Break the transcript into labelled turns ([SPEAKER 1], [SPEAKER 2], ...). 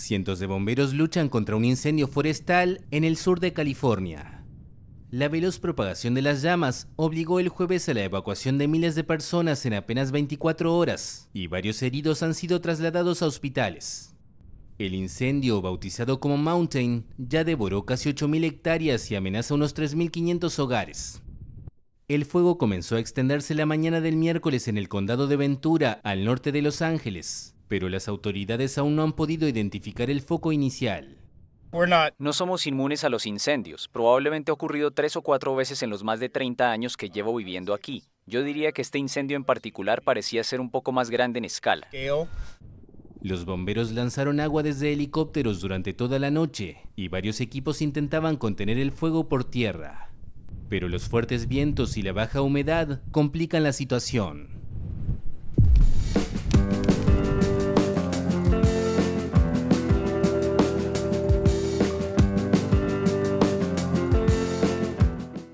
[SPEAKER 1] Cientos de bomberos luchan contra un incendio forestal en el sur de California. La veloz propagación de las llamas obligó el jueves a la evacuación de miles de personas en apenas 24 horas y varios heridos han sido trasladados a hospitales. El incendio, bautizado como Mountain, ya devoró casi 8.000 hectáreas y amenaza unos 3.500 hogares. El fuego comenzó a extenderse la mañana del miércoles en el condado de Ventura, al norte de Los Ángeles, pero las autoridades aún no han podido identificar el foco inicial.
[SPEAKER 2] No somos inmunes a los incendios. Probablemente ha ocurrido tres o cuatro veces en los más de 30 años que llevo viviendo aquí. Yo diría que este incendio en particular parecía ser un poco más grande en escala.
[SPEAKER 1] Los bomberos lanzaron agua desde helicópteros durante toda la noche y varios equipos intentaban contener el fuego por tierra. Pero los fuertes vientos y la baja humedad complican la situación.